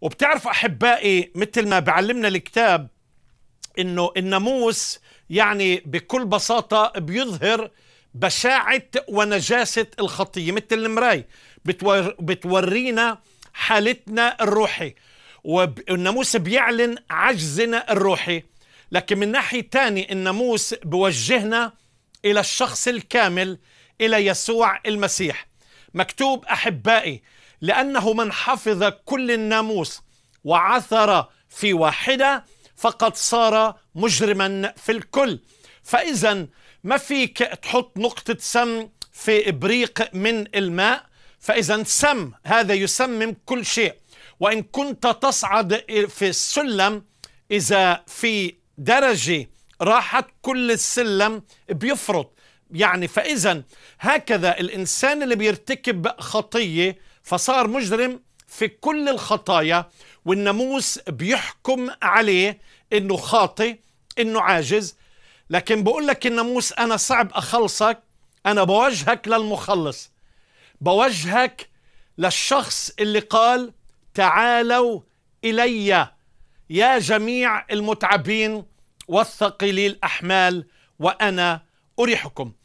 وبتعرفوا احبائي مثل ما بعلمنا الكتاب انه الناموس يعني بكل بساطه بيظهر بشاعه ونجاسه الخطيه مثل المراي بتور بتورينا حالتنا الروحي والناموس بيعلن عجزنا الروحي لكن من ناحيه ثانيه الناموس بوجهنا الى الشخص الكامل الى يسوع المسيح مكتوب احبائي لأنه من حفظ كل الناموس وعثر في واحدة فقد صار مجرما في الكل فإذا ما فيك تحط نقطة سم في إبريق من الماء فإذا سم هذا يسمم كل شيء وإن كنت تصعد في السلم إذا في درجة راحت كل السلم بيفرط يعني فإذا هكذا الإنسان اللي بيرتكب خطية فصار مجرم في كل الخطايا والناموس بيحكم عليه إنه خاطئ إنه عاجز لكن بقول لك الناموس أنا صعب أخلصك أنا بوجهك للمخلص بوجهك للشخص اللي قال تعالوا إلي يا جميع المتعبين والثقيلي الأحمال وأنا أريحكم